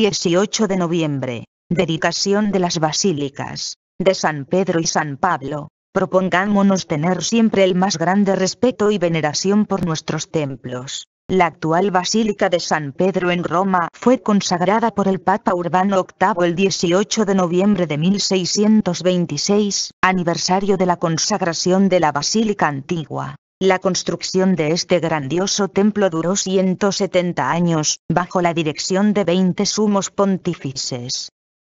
18 de noviembre. Dedicación de las Basílicas, de San Pedro y San Pablo. Propongámonos tener siempre el más grande respeto y veneración por nuestros templos. La actual Basílica de San Pedro en Roma fue consagrada por el Papa Urbano VIII el 18 de noviembre de 1626, aniversario de la consagración de la Basílica Antigua. La construcción de este grandioso templo duró 170 años, bajo la dirección de 20 sumos pontífices.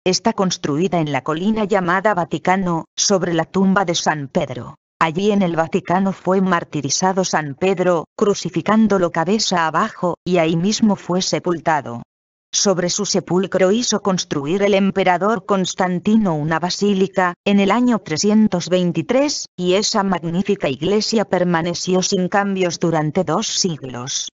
Está construida en la colina llamada Vaticano, sobre la tumba de San Pedro. Allí en el Vaticano fue martirizado San Pedro, crucificándolo cabeza abajo, y ahí mismo fue sepultado. Sobre su sepulcro hizo construir el emperador Constantino una basílica, en el año 323, y esa magnífica iglesia permaneció sin cambios durante dos siglos.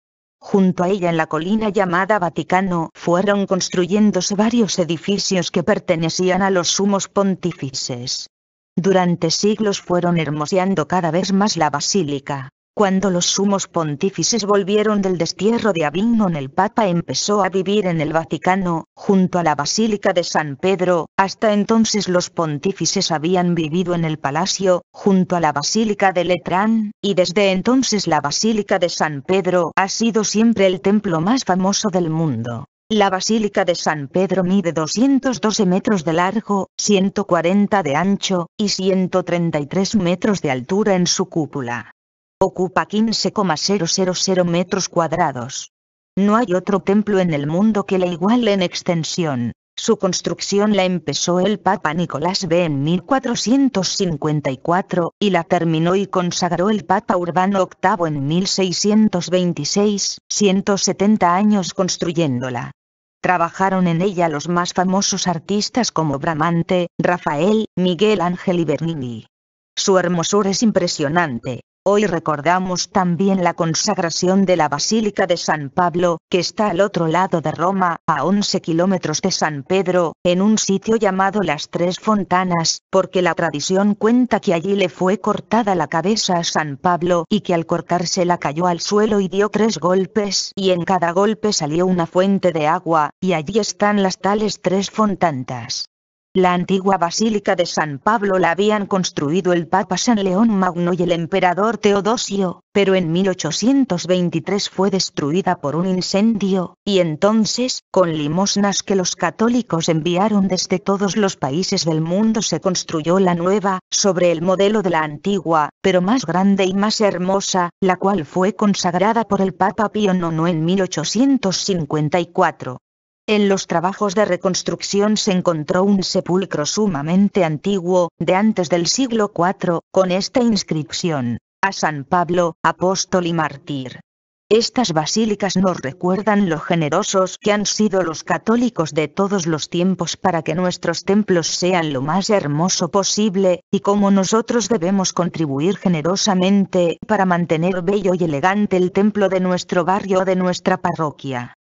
Junto a ella en la colina llamada Vaticano fueron construyéndose varios edificios que pertenecían a los sumos pontífices. Durante siglos fueron hermoseando cada vez más la basílica. Cuando los sumos pontífices volvieron del destierro de Avignon el Papa empezó a vivir en el Vaticano, junto a la Basílica de San Pedro, hasta entonces los pontífices habían vivido en el Palacio, junto a la Basílica de Letrán, y desde entonces la Basílica de San Pedro ha sido siempre el templo más famoso del mundo. La Basílica de San Pedro mide 212 metros de largo, 140 de ancho, y 133 metros de altura en su cúpula. Ocupa 15,000 metros cuadrados. No hay otro templo en el mundo que la iguale en extensión. Su construcción la empezó el Papa Nicolás B en 1454, y la terminó y consagró el Papa Urbano VIII en 1626, 170 años construyéndola. Trabajaron en ella los más famosos artistas como Bramante, Rafael, Miguel Ángel y Bernini. Su hermosura es impresionante, Hoy recordamos también la consagración de la Basílica de San Pablo, que está al otro lado de Roma, a 11 kilómetros de San Pedro, en un sitio llamado Las Tres Fontanas, porque la tradición cuenta que allí le fue cortada la cabeza a San Pablo y que al cortársela cayó al suelo y dio tres golpes y en cada golpe salió una fuente de agua, y allí están las tales tres fontantas. La antigua Basílica de San Pablo la habían construido el Papa San León Magno y el emperador Teodosio, pero en 1823 fue destruida por un incendio, y entonces, con limosnas que los católicos enviaron desde todos los países del mundo se construyó la nueva, sobre el modelo de la antigua, pero más grande y más hermosa, la cual fue consagrada por el Papa Pío IX en 1854. En los trabajos de reconstrucción se encontró un sepulcro sumamente antiguo, de antes del siglo IV, con esta inscripción, a San Pablo, apóstol y mártir. Estas basílicas nos recuerdan lo generosos que han sido los católicos de todos los tiempos para que nuestros templos sean lo más hermoso posible, y cómo nosotros debemos contribuir generosamente para mantener bello y elegante el templo de nuestro barrio o de nuestra parroquia.